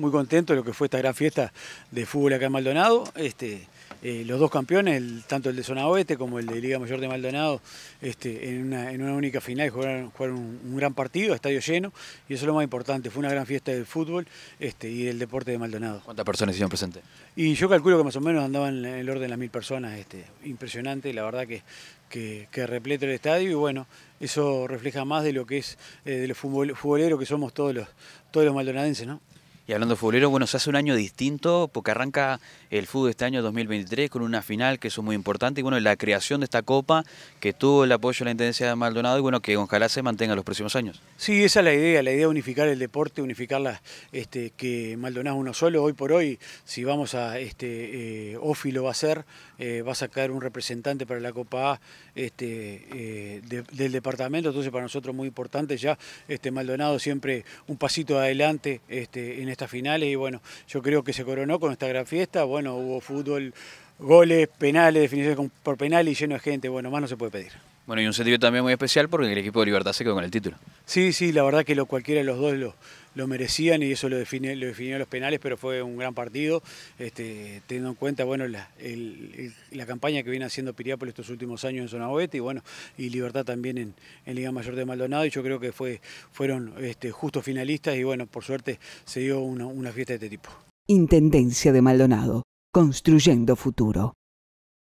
Muy contento de lo que fue esta gran fiesta de fútbol acá en Maldonado. Este, eh, los dos campeones, tanto el de Zona Oeste como el de Liga Mayor de Maldonado, este, en, una, única final jugaron, un, gran partido, estadio lleno, y eso es lo más importante. Fue una gran fiesta del fútbol este, y del deporte de Maldonado. ¿Cuántas personas hicieron presente? Y yo calculo que más o menos andaban en el orden de las mil personas. impresionante, la verdad que, que, repleto el estadio y bueno, eso refleja más de lo que es eh, de los futboleros que somos todos los, todos los maldonadenses, ¿no? Y hablando de futbolero, bueno, se hace un año distinto porque arranca el fútbol este año 2023 con una final que es muy importante y bueno, la creación de esta copa que tuvo el apoyo de la Intendencia de Maldonado y bueno, que ojalá se mantenga los próximos años. Sí, esa es la idea, la idea de unificar el deporte, unificar este, que Maldonado uno solo, hoy por hoy, si vamos a, este, Ofi eh, lo va a hacer, eh, va a sacar un representante para la Copa A este, eh, del departamento, entonces para nosotros muy importante ya, este, Maldonado siempre un pasito adelante este, en estas finales y bueno, yo creo que se coronó con esta gran fiesta, bueno, hubo fútbol, goles, penales, definiciones por penal y lleno de gente, bueno, más no se puede pedir. Bueno, y un sentido también muy especial porque el equipo de Libertad se quedó con el título. Sí, sí, la verdad que lo, cualquiera de los dos lo, lo merecían y eso lo define, lo definió los penales, pero fue un gran partido, este, teniendo en cuenta bueno, la, campaña que viene haciendo Piriápolis estos últimos años en Zona Oeste y bueno, y Libertad también en, en, Liga Mayor de Maldonado, y yo creo que fue, fueron este, justos finalistas y bueno, por suerte se dio una, una fiesta de este tipo. Intendencia de Maldonado, construyendo futuro.